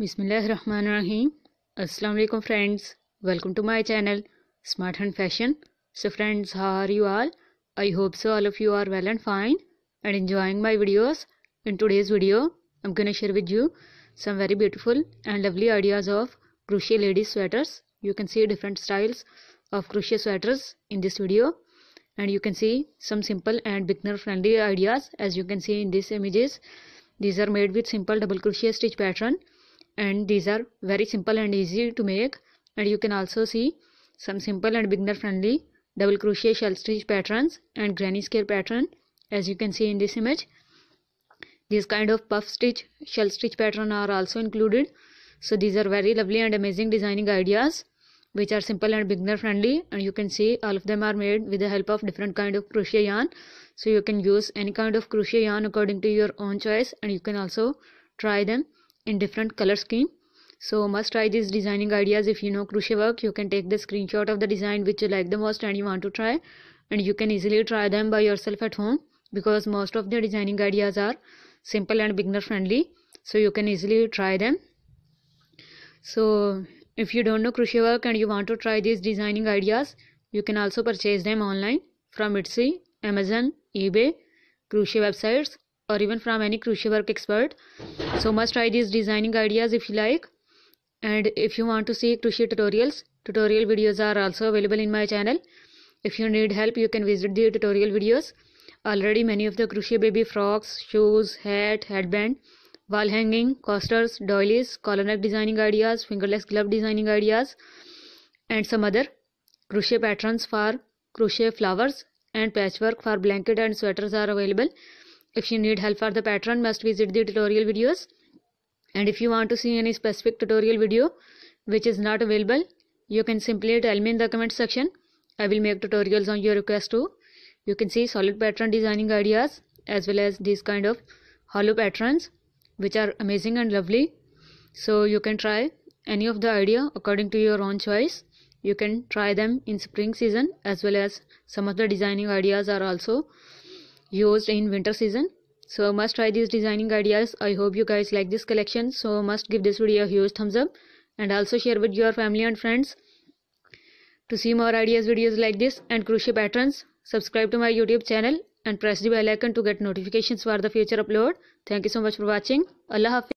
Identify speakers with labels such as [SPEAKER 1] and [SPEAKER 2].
[SPEAKER 1] बिसमीम Welcome friends welcome to Smart channel smart and fashion so friends how are you I I hope so all of you are well and fine and my videos. In in video, video I am to share with you some very beautiful and lovely ideas of crochet lady sweaters you can see different styles of crochet sweaters in this video and you can see some simple and beginner friendly ideas as you can see in these images these are made with simple double crochet stitch pattern and these are very simple and easy to make and you can also see some simple and beginner friendly double crochet shell stitch patterns and granny scale pattern as you can see in this image these kind of puff stitch shell stitch pattern are also included so these are very lovely and amazing designing ideas which are simple and beginner friendly and you can see all of them are made with the help of different kind of crochet yarn so you can use any kind of crochet yarn according to your own choice and you can also try them in different color scheme so must try these designing ideas if you know crochet work you can take the screenshot of the design which you like the most and you want to try and you can easily try them by yourself at home because most of the designing ideas are simple and beginner friendly so you can easily try them so if you don't know crochet work and you want to try these designing ideas you can also purchase them online from etsy amazon ebay crochet websites or even from any crochet work expert so must try these designing ideas if you like and if you want to see crochet tutorials tutorial videos are also available in my channel if you need help you can visit the tutorial videos already many of the crochet baby frocks shoes hat headband wall hanging costers doilies collar neck designing ideas fingerless glove designing ideas and some other crochet patterns for crochet flowers and patchwork for blanket and sweaters are available if you need help for the pattern, must visit the tutorial videos. And if you want to see any specific tutorial video which is not available, you can simply tell me in the comment section. I will make tutorials on your request too. You can see solid pattern designing ideas as well as these kind of hollow patterns which are amazing and lovely. So you can try any of the idea according to your own choice. You can try them in spring season as well as some of the designing ideas are also used in winter season so must try these designing ideas i hope you guys like this collection so must give this video a huge thumbs up and also share with your family and friends to see more ideas videos like this and crochet patterns subscribe to my youtube channel and press the bell icon to get notifications for the future upload thank you so much for watching allah hafiz